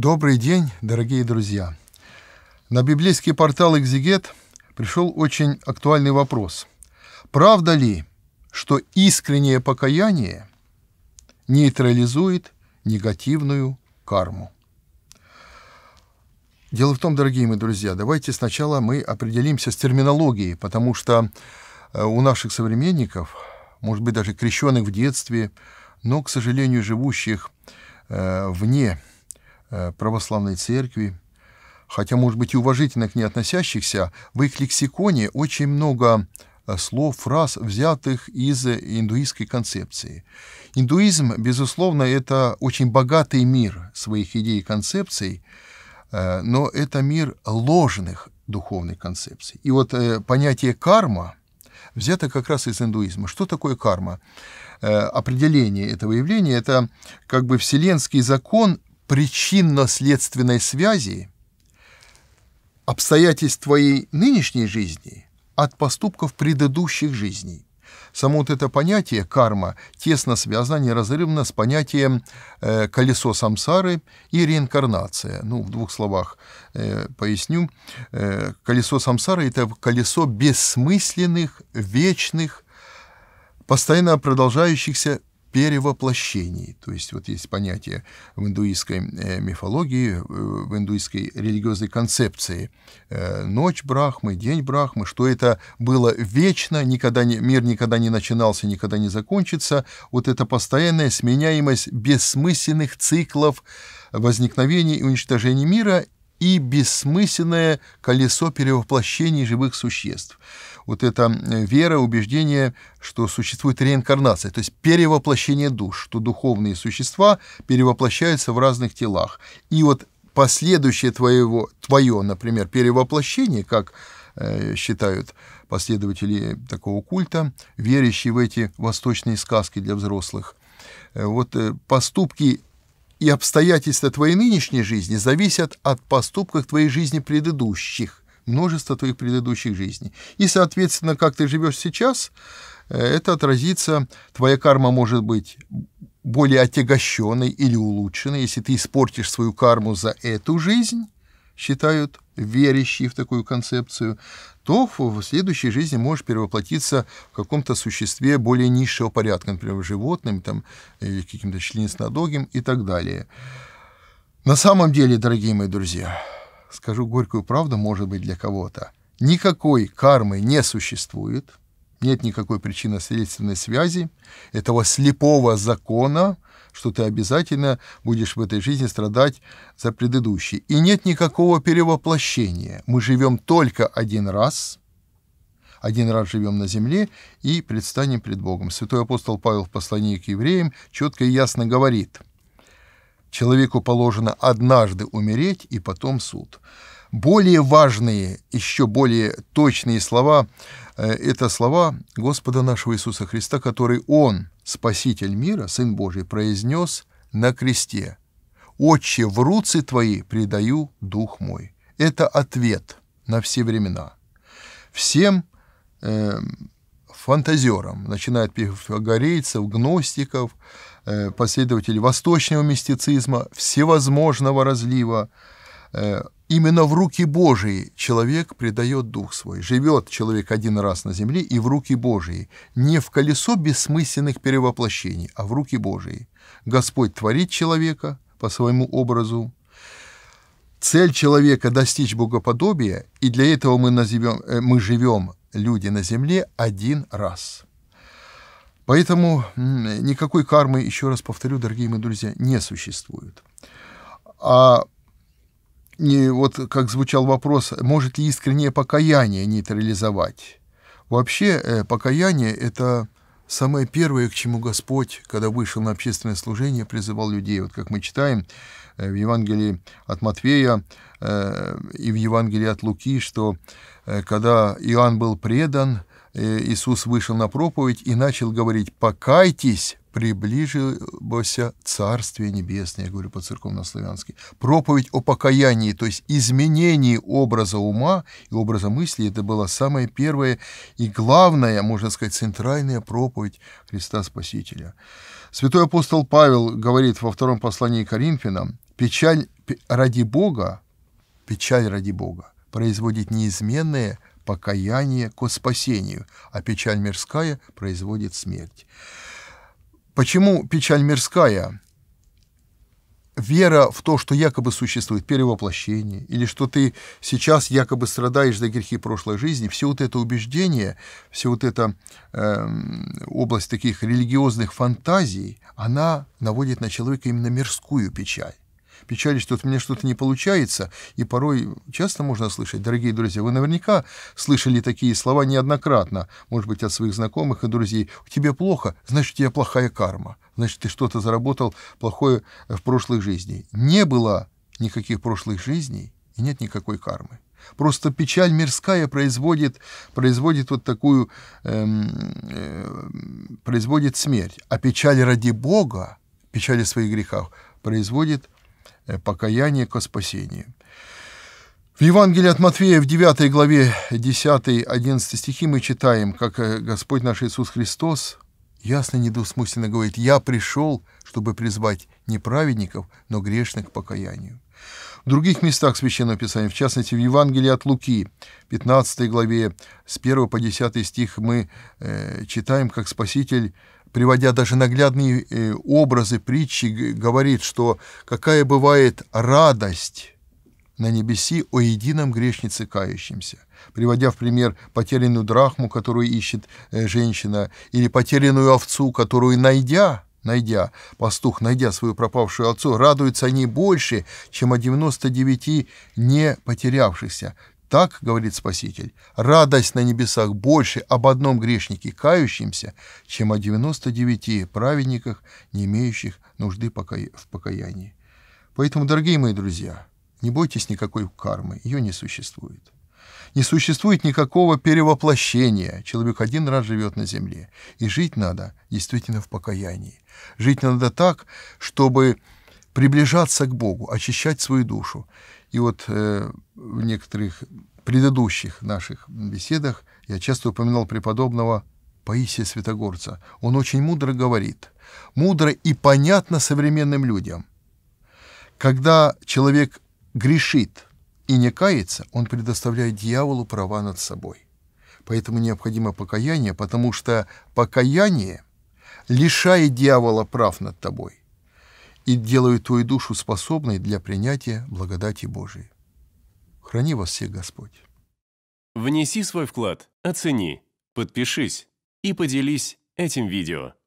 Добрый день, дорогие друзья! На библейский портал «Экзегет» пришел очень актуальный вопрос. Правда ли, что искреннее покаяние нейтрализует негативную карму? Дело в том, дорогие мои друзья, давайте сначала мы определимся с терминологией, потому что э, у наших современников, может быть, даже крещенных в детстве, но, к сожалению, живущих э, вне Э, православной церкви, хотя, может быть, и уважительно к ней относящихся, в их лексиконе очень много э, слов, фраз, взятых из э, индуистской концепции. Индуизм, безусловно, это очень богатый мир своих идей и концепций, но это мир ложных духовных концепций. И вот понятие карма взято как раз из индуизма. Что такое карма? Определение этого явления – это как бы вселенский закон, причинно-следственной связи обстоятельств твоей нынешней жизни от поступков предыдущих жизней. Само вот это понятие карма тесно связано неразрывно с понятием э, колесо самсары и реинкарнация. Ну, в двух словах э, поясню. Э, колесо самсары – это колесо бессмысленных, вечных, постоянно продолжающихся перевоплощений. То есть вот есть понятие в индуистской э, мифологии, э, в индуистской религиозной концепции. Э, ночь Брахмы, день Брахмы, что это было вечно, никогда не, мир никогда не начинался, никогда не закончится. Вот это постоянная сменяемость бессмысленных циклов возникновения и уничтожения мира и бессмысленное колесо перевоплощений живых существ. Вот это э, вера, убеждение, что существует реинкарнация, то есть перевоплощение душ, что духовные существа перевоплощаются в разных телах. И вот последующее твоего, твое, например, перевоплощение, как э, считают последователи такого культа, верящие в эти восточные сказки для взрослых, э, вот поступки и обстоятельства твоей нынешней жизни зависят от поступков твоей жизни предыдущих, множества твоих предыдущих жизней. И, соответственно, как ты живешь сейчас, э, это отразится, твоя карма может быть более отягощенной или улучшенной, если ты испортишь свою карму за эту жизнь, считают верящие в такую концепцию, то в следующей жизни можешь перевоплотиться в каком-то существе более низшего порядка, например, животным, там, каким-то членистоногим и так далее. На самом деле, дорогие мои друзья, скажу горькую правду, может быть, для кого-то, никакой кармы не существует – нет никакой причинно-следственной связи, этого слепого закона, что ты обязательно будешь в этой жизни страдать за предыдущий. И нет никакого перевоплощения. Мы живем только один раз – один раз живем на земле и предстанем пред Богом. Святой апостол Павел в послании к евреям четко и ясно говорит, человеку положено однажды умереть и потом суд. Более важные, еще более точные слова э, – это слова Господа нашего Иисуса Христа, который Он, Спаситель мира, Сын Божий, произнес на кресте. «Отче, в руцы Твои предаю Дух мой». Это ответ на все времена. Всем э, фантазерам, начиная от пифагорейцев, гностиков, э, последователей восточного мистицизма, всевозможного разлива, э, Именно в руки Божии человек предает дух свой. Живет человек один раз на земле и в руки Божии. Не в колесо бессмысленных перевоплощений, а в руки Божии. Господь творит человека по своему образу. Цель человека – достичь богоподобия, и для этого мы, назовем, э, мы живем, люди на земле, один раз. Поэтому никакой кармы, еще раз повторю, дорогие мои друзья, не существует. А не вот как звучал вопрос, может ли искреннее покаяние нейтрализовать? Вообще э, покаяние – это самое первое, к чему Господь, когда вышел на общественное служение, призывал людей. Вот как мы читаем э, в Евангелии от Матфея э, и в Евангелии от Луки, что когда Иоанн был предан, Э, Иисус вышел на проповедь и начал говорить «покайтесь, приближился Царствие Небесное», я говорю по-церковно-славянски. Проповедь о покаянии, то есть изменении образа ума и образа мысли, это была самая первая и главная, можно сказать, центральная проповедь Христа Спасителя. Святой апостол Павел говорит во втором послании Коринфянам, «Печаль ради Бога, печаль ради Бога, производит неизменное покаяние ко спасению, а печаль мирская производит смерть. Почему печаль мирская? Вера в то, что якобы существует перевоплощение, или что ты сейчас якобы страдаешь за грехи прошлой жизни, все вот это убеждение, все вот эта э, область таких религиозных фантазий, она наводит на человека именно мирскую печаль печалишь, что у меня что-то не получается, и порой часто можно слышать, дорогие друзья, вы наверняка слышали такие слова неоднократно, может быть, от своих знакомых и друзей. «Тебе плохо, значит, у тебя плохая карма, значит, ты что-то заработал плохое в прошлых жизнях». Не было никаких прошлых жизней и нет никакой кармы. Просто печаль мирская производит, производит вот такую, эм, э, производит смерть. А печаль ради Бога, печаль о своих грехах, производит Э, покаяние ко спасению. В Евангелии от Матфея в 9 главе 10-11 стихи мы читаем, как э, Господь наш Иисус Христос ясно недвусмысленно говорит, «Я пришел, чтобы призвать не праведников, но грешных к покаянию». В других местах Священного Писания, в частности, в Евангелии от Луки, 15 главе, с 1 по 10 стих мы э, читаем, как Спаситель приводя даже наглядные э, образы, притчи, говорит, что какая бывает радость на небеси о едином грешнице кающемся, приводя в пример потерянную драхму, которую ищет э, женщина, или потерянную овцу, которую, найдя, найдя, пастух, найдя свою пропавшую овцу, радуются они больше, чем о 99 не потерявшихся, так, говорит Спаситель, радость на небесах больше об одном грешнике кающемся, чем о 99 праведниках, не имеющих нужды в покаянии. Поэтому, дорогие мои друзья, не бойтесь никакой кармы, ее не существует. Не существует никакого перевоплощения. Человек один раз живет на земле. И жить надо действительно в покаянии. Жить надо так, чтобы приближаться к Богу, очищать свою душу. И вот э, в некоторых предыдущих наших беседах я часто упоминал преподобного Паисия Святогорца. Он очень мудро говорит, мудро и понятно современным людям. Когда человек грешит и не кается, он предоставляет дьяволу права над собой. Поэтому необходимо покаяние, потому что покаяние лишает дьявола прав над тобой и делают твою душу способной для принятия благодати Божией. Храни вас всех Господь. Внеси свой вклад, оцени, подпишись и поделись этим видео.